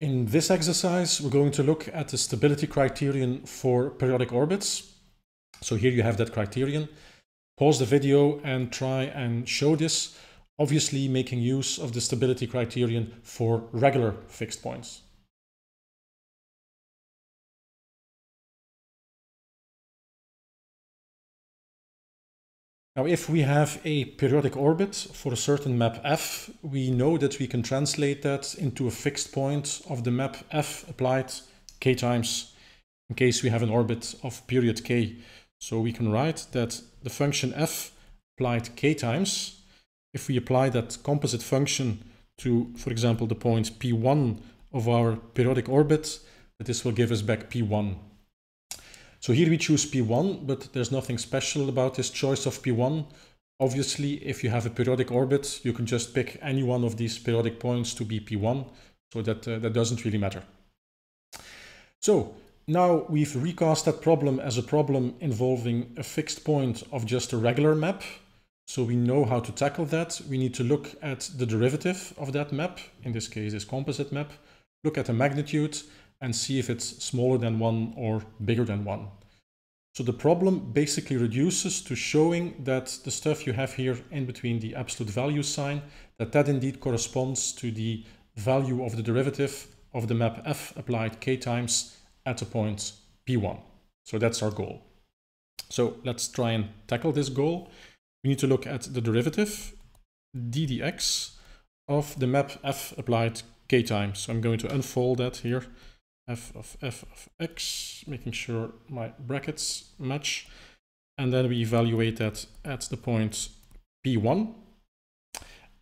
In this exercise, we're going to look at the stability criterion for periodic orbits. So here you have that criterion. Pause the video and try and show this, obviously making use of the stability criterion for regular fixed points. Now, if we have a periodic orbit for a certain map f, we know that we can translate that into a fixed point of the map f applied k times in case we have an orbit of period k. So we can write that the function f applied k times, if we apply that composite function to, for example, the point p1 of our periodic orbit, that this will give us back p1 so here we choose P1, but there's nothing special about this choice of P1. Obviously, if you have a periodic orbit, you can just pick any one of these periodic points to be P1, so that, uh, that doesn't really matter. So now we've recast that problem as a problem involving a fixed point of just a regular map. So we know how to tackle that. We need to look at the derivative of that map, in this case this composite map, look at the magnitude, and see if it's smaller than one or bigger than one. So the problem basically reduces to showing that the stuff you have here in between the absolute value sign, that that indeed corresponds to the value of the derivative of the map f applied k times at a point p1. So that's our goal. So let's try and tackle this goal. We need to look at the derivative d dx of the map f applied k times. So I'm going to unfold that here f of f of x, making sure my brackets match. And then we evaluate that at the point P1.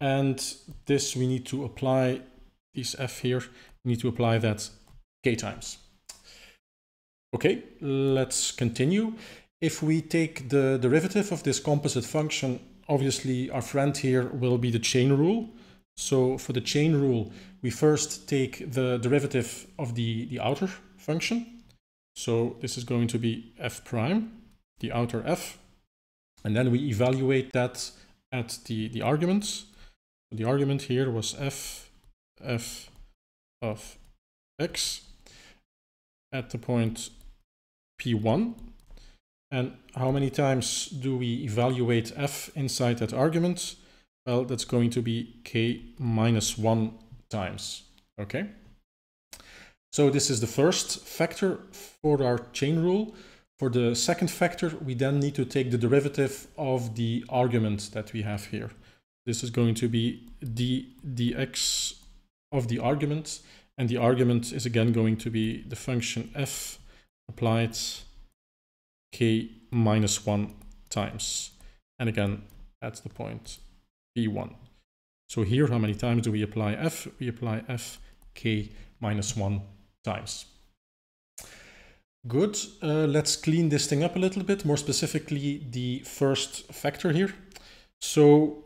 And this we need to apply, this f here, we need to apply that k times. Okay, let's continue. If we take the derivative of this composite function, obviously our friend here will be the chain rule. So for the chain rule, we first take the derivative of the, the outer function. So this is going to be f prime, the outer f. And then we evaluate that at the, the arguments. The argument here was f, f of x at the point p1. And how many times do we evaluate f inside that argument? well, that's going to be k minus 1 times, okay? So this is the first factor for our chain rule. For the second factor, we then need to take the derivative of the argument that we have here. This is going to be d dx of the argument, and the argument is again going to be the function f applied k minus 1 times. And again, that's the point p1. So here, how many times do we apply f? We apply f k minus 1 times. Good. Uh, let's clean this thing up a little bit, more specifically the first factor here. So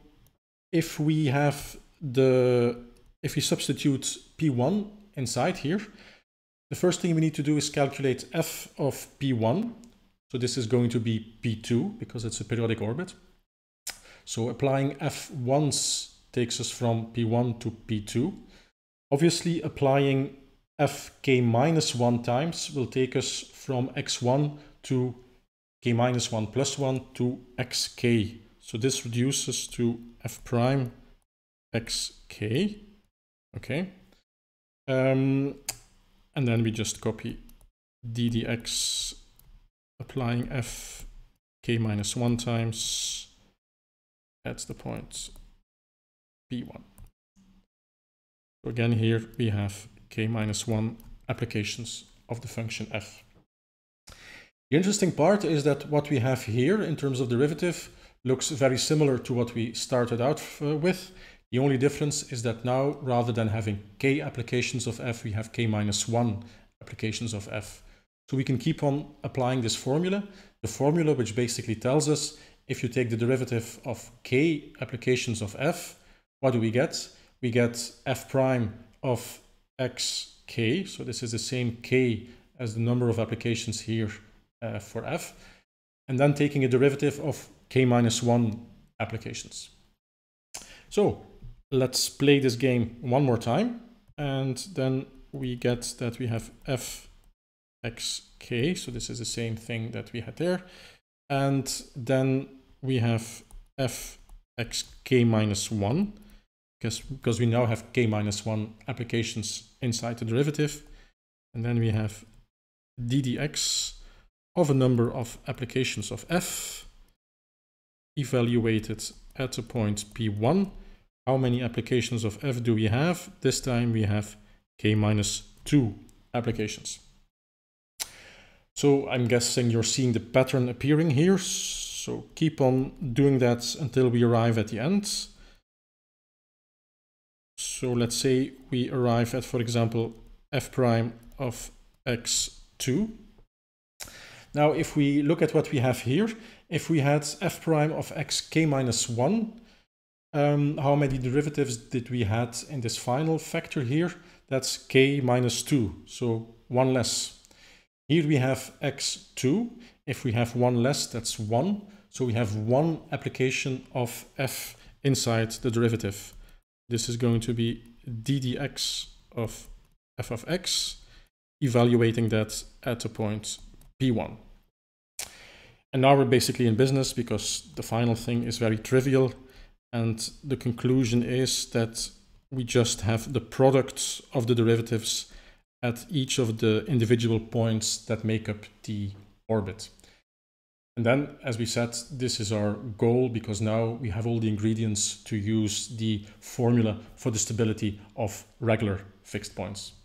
if we have the, if we substitute P1 inside here, the first thing we need to do is calculate F of P1. So this is going to be P2 because it's a periodic orbit. So applying F once takes us from P1 to P2. Obviously applying fk minus 1 times will take us from x1 to k minus 1 plus 1 to xk. So this reduces to f prime xk. Okay. Um, and then we just copy d dx applying f k minus 1 times that's the point B1. So again, here we have k minus 1 applications of the function f. The interesting part is that what we have here in terms of derivative looks very similar to what we started out uh, with. The only difference is that now, rather than having k applications of f, we have k minus 1 applications of f. So we can keep on applying this formula, the formula which basically tells us if you take the derivative of k applications of f, what do we get? We get f prime of xk. So this is the same k as the number of applications here uh, for f. And then taking a derivative of k minus 1 applications. So let's play this game one more time. And then we get that we have f x k. So this is the same thing that we had there. And then we have fxk minus 1, because, because we now have k minus 1 applications inside the derivative. And then we have ddx of a number of applications of f evaluated at a point p1. How many applications of f do we have? This time we have k minus 2 applications. So I'm guessing you're seeing the pattern appearing here. So keep on doing that until we arrive at the end. So let's say we arrive at, for example, f prime of x2. Now, if we look at what we have here, if we had f prime of xk minus 1, um, how many derivatives did we had in this final factor here? That's k minus 2, so one less. Here we have x2. If we have one less, that's one. So we have one application of f inside the derivative. This is going to be ddx of f of x, evaluating that at a point p1. And now we're basically in business because the final thing is very trivial. And the conclusion is that we just have the products of the derivatives at each of the individual points that make up the orbit. And then, as we said, this is our goal because now we have all the ingredients to use the formula for the stability of regular fixed points.